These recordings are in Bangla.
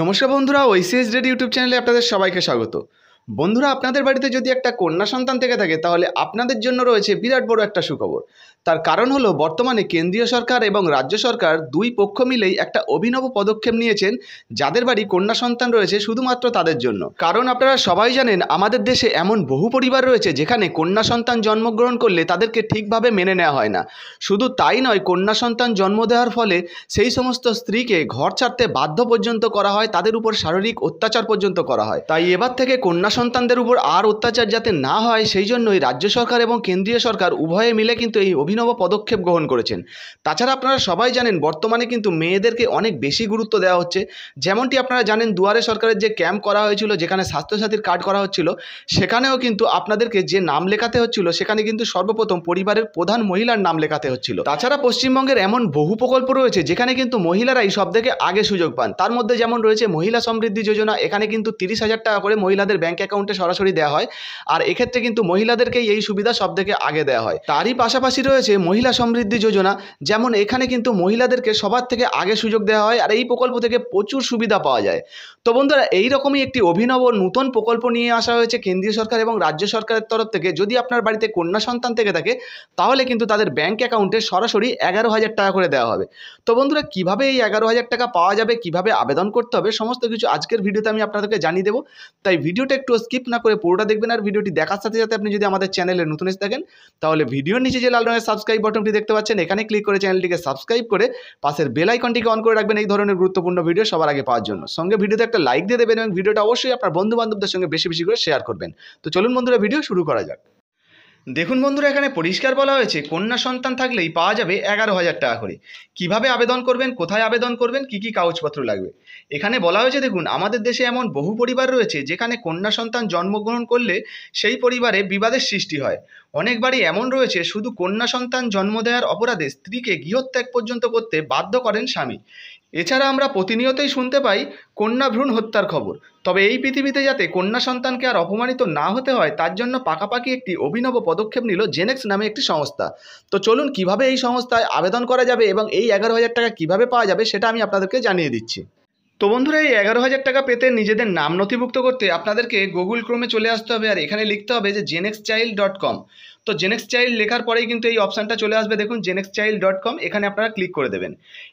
নমস্কার বন্ধুরা ওইসিএস রেড ইউটিউব চ্যানেলে আপনাদের সবাইকে স্বাগত বন্ধুরা আপনাদের বাড়িতে যদি একটা কন্যা সন্তান থেকে থাকে তাহলে আপনাদের জন্য রয়েছে বিরাট বড় একটা সুখবর তার কারণ হলো বর্তমানে কেন্দ্রীয় সরকার এবং রাজ্য সরকার দুই পক্ষ মিলেই একটা অভিনব পদক্ষেপ নিয়েছেন যাদের বাড়ি কন্যা সন্তান রয়েছে শুধুমাত্র তাদের জন্য কারণ আপনারা সবাই জানেন আমাদের দেশে এমন বহু পরিবার রয়েছে যেখানে কন্যা সন্তান জন্মগ্রহণ করলে তাদেরকে ঠিকভাবে মেনে নেওয়া হয় না শুধু তাই নয় কন্যা সন্তান জন্ম দেওয়ার ফলে সেই সমস্ত স্ত্রীকে ঘর ছাড়তে বাধ্য পর্যন্ত করা হয় তাদের উপর শারীরিক অত্যাচার পর্যন্ত করা হয় তাই এবার থেকে কন্যা সন্তানদের উপর আর অত্যাচার যাতে না হয় সেই জন্যই রাজ্য সরকার এবং কেন্দ্রীয় সরকার উভয়ে মিলে কিন্তু এই অভিনব পদক্ষেপ গ্রহণ করেছেন তাছাড়া আপনারা সবাই জানেন বর্তমানে কিন্তু মেয়েদেরকে অনেক বেশি গুরুত্ব দেওয়া হচ্ছে যেমনটি আপনারা জানেন দুয়ারে সরকারের যে ক্যাম্প করা হয়েছিল যেখানে স্বাস্থ্যসাথীর কার্ড করা হচ্ছিল সেখানেও কিন্তু আপনাদেরকে যে নাম লেখাতে হচ্ছিল সেখানে কিন্তু সর্বপ্রথম পরিবারের প্রধান মহিলার নাম লেখাতে হচ্ছিল তাছাড়া পশ্চিমবঙ্গের এমন বহু প্রকল্প রয়েছে যেখানে কিন্তু মহিলারাই সব থেকে আগে সুযোগ পান তার মধ্যে যেমন রয়েছে মহিলা সমৃদ্ধি যোজনা এখানে কিন্তু তিরিশ হাজার টাকা করে মহিলাদের ব্যাংকে অ্যাকাউন্টে সরাসরি দেওয়া হয় আর এক্ষেত্রে কিন্তু মহিলাদেরকেই এই সুবিধা সব থেকে আগে দেওয়া হয় তারই পাশাপাশি রয়েছে মহিলা সমৃদ্ধি যোজনা যেমন এখানে কিন্তু মহিলাদেরকে সবার থেকে আগে সুযোগ দেওয়া হয় আর এই প্রকল্প থেকে প্রচুর সুবিধা পাওয়া যায় তো বন্ধুরা এই রকমই একটি অভিনব নতুন প্রকল্প নিয়ে আসা হয়েছে কেন্দ্রীয় সরকার এবং রাজ্য সরকারের তরফ থেকে যদি আপনার বাড়িতে কন্যা সন্তান থেকে থাকে তাহলে কিন্তু তাদের ব্যাংক অ্যাকাউন্টে সরাসরি এগারো হাজার টাকা করে দেওয়া হবে তো বন্ধুরা কিভাবে এই এগারো হাজার টাকা পাওয়া যাবে কিভাবে আবেদন করতে হবে সমস্ত কিছু আজকের ভিডিওতে আমি আপনাদেরকে জানিয়ে দেবো তাই ভিডিওটা একটু স্কিপ না করে পুরোটা দেখবেন আর ভিডিওটি দেখার সাথে সাথে আপনি যদি আমাদের চ্যানেলে নতুন এসে থাকেন তাহলে ভিডিওর নিচে যে লাল রঙের সাবস্ক্রাইব বাটনটি দেখতে পাচ্ছেন এখানে ক্লিক করে চ্যানেলটিকে সাবস্ক্রাইব করে পাশের বেল আইকনটিকে অন করে রাখবেন এই ধরনের গুরুত্বপূর্ণ ভিডিও সবার আগে পাওয়ার জন্য সঙ্গে ভিডিওতে একটা লাইক দিয়ে দেবেন এবং ভিডিওটা অবশ্যই আপনার বন্ধু বান্ধবদের সঙ্গে বেশি বেশি করে শেয়ার করবেন তো চলুন বন্ধুরা ভিডিও শুরু করা যাক দেখুন বন্ধুরা এখানে পরিষ্কার বলা হয়েছে কন্যা সন্তান থাকলেই পাওয়া যাবে এগারো হাজার টাকা করে কিভাবে আবেদন করবেন কোথায় আবেদন করবেন কি কি কাগজপত্র লাগবে এখানে বলা হয়েছে দেখুন আমাদের দেশে এমন বহু পরিবার রয়েছে যেখানে কন্যা সন্তান জন্মগ্রহণ করলে সেই পরিবারে বিবাদের সৃষ্টি হয় অনেক বাড়ি এমন রয়েছে শুধু কন্যা সন্তান জন্ম দেওয়ার অপরাধে স্ত্রীকে গৃহত্যাগ পর্যন্ত করতে বাধ্য করেন স্বামী এছাড়া আমরা প্রতিনিয়তই শুনতে পাই কন্যা ভ্রূণ হত্যার খবর তবে এই পৃথিবীতে যাতে কন্যা সন্তানকে আর অপমানিত না হতে হয় তার জন্য পাকাপাকি একটি অভিনব পদক্ষেপ নিল জেনেক্স নামে একটি সংস্থা তো চলুন কিভাবে এই সংস্থায় আবেদন করা যাবে এবং এই এগারো হাজার টাকা কিভাবে পাওয়া যাবে সেটা আমি আপনাদেরকে জানিয়ে দিচ্ছি তো বন্ধুরা এই এগারো হাজার টাকা পেতে নিজেদের নাম নথিভুক্ত করতে আপনাদেরকে গুগল ক্রোমে চলে আসতে হবে আর এখানে লিখতে হবে যে জেনেক্স চাইল্ড ডট কম তো জেনেক্স চাইল্ড লেখার পরেই কিন্তু এই অপশানটা চলে আসবে দেখুন জেনেক্স চাইল্ড ডট কম এখানে আপনারা ক্লিক করে দেবেন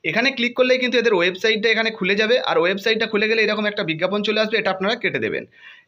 এখানে ক্লিক করলেই কিন্তু এদের ওয়েবসাইটটা এখানে খুলে যাবে আর ওয়েবসাইটটা খুলে গেলে এরকম একটা বিজ্ঞাপন চলে আসবে এটা আপনারা কেটে দেবেন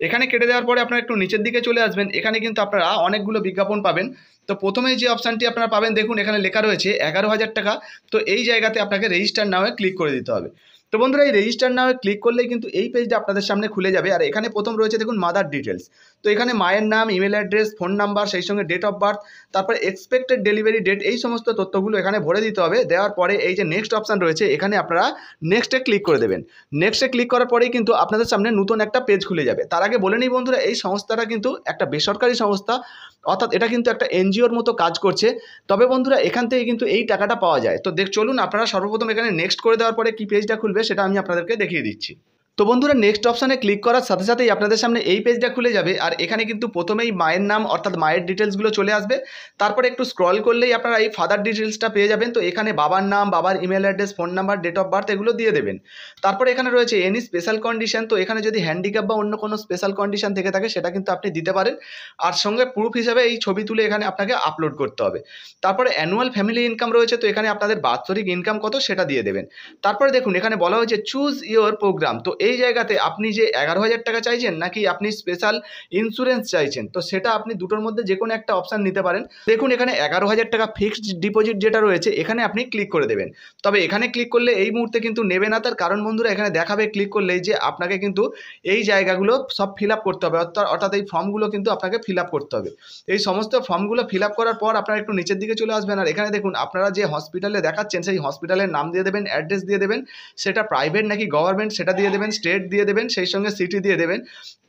এখানে কেটে দেওয়ার পরে আপনারা একটু নিচের দিকে চলে আসবেন এখানে কিন্তু আপনারা অনেকগুলো বিজ্ঞাপন পাবেন তো প্রথমে যে অপশানটি আপনারা পাবেন দেখুন এখানে লেখা রয়েছে এগারো হাজার টাকা তো এই জায়গাতে আপনাকে রেজিস্টার নামে ক্লিক করে দিতে হবে তো বন্ধুরা এই রেজিস্টার নামে ক্লিক করলেই কিন্তু এই পেজটা আপনাদের সামনে খুলে যাবে আর এখানে প্রথম রয়েছে দেখুন মাদার ডিটেলস তো এখানে মায়ের নাম ইমেল অ্যাড্রেস ফোন নাম্বার সেই সঙ্গে ডেট অফ বার্থ তারপরে এক্সপেক্টেড ডেলিভারি ডেট এই সমস্ত তথ্যগুলো এখানে ভরে দিতে হবে দেওয়ার পরে এই যে নেক্সট অপশান রয়েছে এখানে আপনারা নেক্সটে ক্লিক করে দেবেন নেক্সটে ক্লিক করার পরেই কিন্তু আপনাদের সামনে নতুন একটা পেজ খুলে যাবে তার আগে বলে নিই বন্ধুরা এই সংস্থাটা কিন্তু একটা বেসরকারি সংস্থা অর্থাৎ এটা কিন্তু একটা এনজিওর মতো কাজ করছে তবে বন্ধুরা এখান থেকে কিন্তু এই টাকাটা পাওয়া যায় তো দেখ চলুন আপনারা সর্বপ্রথম এখানে নেক্সট করে দেওয়ার পরে কি পেজটা খুলবে সেটা আমি আপনাদেরকে দেখিয়ে দিচ্ছি তো বন্ধুরা নেক্সট অপশানে ক্লিক করার সাথে সাথেই আপনাদের সামনে এই পেজটা খুলে যাবে আর এখানে কিন্তু প্রথমেই মায়ের নাম অর্থাৎ মায়ের ডিটেলসগুলো চলে আসবে তারপরে একটু স্ক্রল করলেই আপনারা এই ফাদার ডিটেলসটা পেয়ে যাবেন তো এখানে বাবার নাম বাবার email address phone number date of birth এগুলো দিয়ে দেবেন তারপরে এখানে রয়েছে এনি স্পেশাল কন্ডিশন তো এখানে যদি হ্যান্ডিক্যাপ বা অন্য কোনো স্পেশাল কন্ডিশন থেকে থাকে সেটা কিন্তু আপনি দিতে পারেন আর সঙ্গে প্রুফ হিসাবে এই ছবি তুলে এখানে আপনাকে আপলোড করতে হবে তারপরে অ্যানুয়াল ফ্যামিলি ইনকাম রয়েছে তো এখানে আপনাদের বাৎসরিক ইনকাম কত সেটা দিয়ে দেবেন তারপরে দেখুন এখানে বলা হয়েছে চুজ ইয়োর প্রোগ্রাম তো এই জায়গাতে আপনি যে এগারো হাজার টাকা চাইছেন নাকি আপনি স্পেশাল ইন্স্যুরেন্স চাইছেন তো সেটা আপনি দুটোর মধ্যে যে কোনো একটা অপশান নিতে পারেন দেখুন এখানে এগারো হাজার টাকা ফিক্সড ডিপোজিট যেটা রয়েছে এখানে আপনি ক্লিক করে দেবেন তবে এখানে ক্লিক করলে এই মুহূর্তে কিন্তু নেবে না তার কারণ বন্ধুরা এখানে দেখাবে ক্লিক করলেই যে আপনাকে কিন্তু এই জায়গাগুলো সব ফিল করতে হবে অর্থাৎ এই ফর্মগুলো কিন্তু আপনাকে ফিল করতে হবে এই সমস্ত ফর্মগুলো ফিল করার পর আপনারা একটু নিচের দিকে চলে আসবেন আর এখানে দেখুন আপনারা যে হসপিটালে দেখাচ্ছেন সেই হসপিটালের নাম দিয়ে দেবেন অ্যাড্রেস দিয়ে দেবেন সেটা প্রাইভেট নাকি গভর্নমেন্ট সেটা দিয়ে দেবেন স্টেট দিয়ে দেবেন সেই সঙ্গে সিটি দিয়ে দেবেন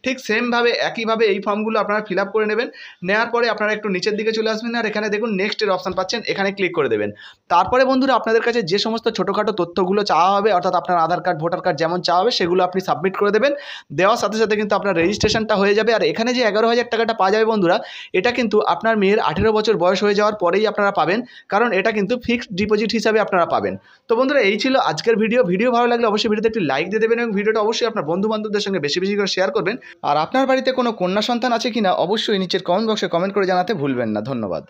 ঠিক সেমভাবে একইভাবে এই ফর্মগুলো আপনারা ফিল করে নেবেন নেওয়ার পরে আপনারা একটু নিচের দিকে চলে আসবেন আর এখানে দেখুন নেক্সটের অপশান পাচ্ছেন এখানে ক্লিক করে দেবেন তারপরে বন্ধুরা আপনাদের কাছে যে সমস্ত ছোটোখাটো তথ্যগুলো চাওয়া হবে অর্থাৎ আপনার আধার কার্ড ভোটার কার্ড যেমন চাওয়া হবে সেগুলো আপনি সাবমিট করে দেবেন দেওয়ার সাথে সাথে কিন্তু আপনার রেজিস্ট্রেশনটা হয়ে যাবে আর এখানে যে এগারো হাজার টাকাটা পাওয়া যাবে বন্ধুরা এটা কিন্তু আপনার মেয়ের আঠেরো বছর বয়স হয়ে যাওয়ার পরেই আপনারা পাবেন কারণ এটা কিন্তু ফিক্সড ডিপোজিট হিসাবে আপনারা পাবেন তো বন্ধুরা এই ছিল আজকের ভিডিও ভিডিও ভালো লাগলে অবশ্যই ভিডিওতে একটি লাইক দিয়ে দেবেন এবং ভিডিওটা অবশ্যই আপনার বন্ধু বান্ধবদের সঙ্গে বেশি বেশি করে শেয়ার করবেন আর আপনার বাড়িতে কোনো কন্যা সন্তান আছে কিনা অবশ্যই নিচের কমেন্ট বক্সে কমেন্ট করে জানাতে ভুলবেন না ধন্যবাদ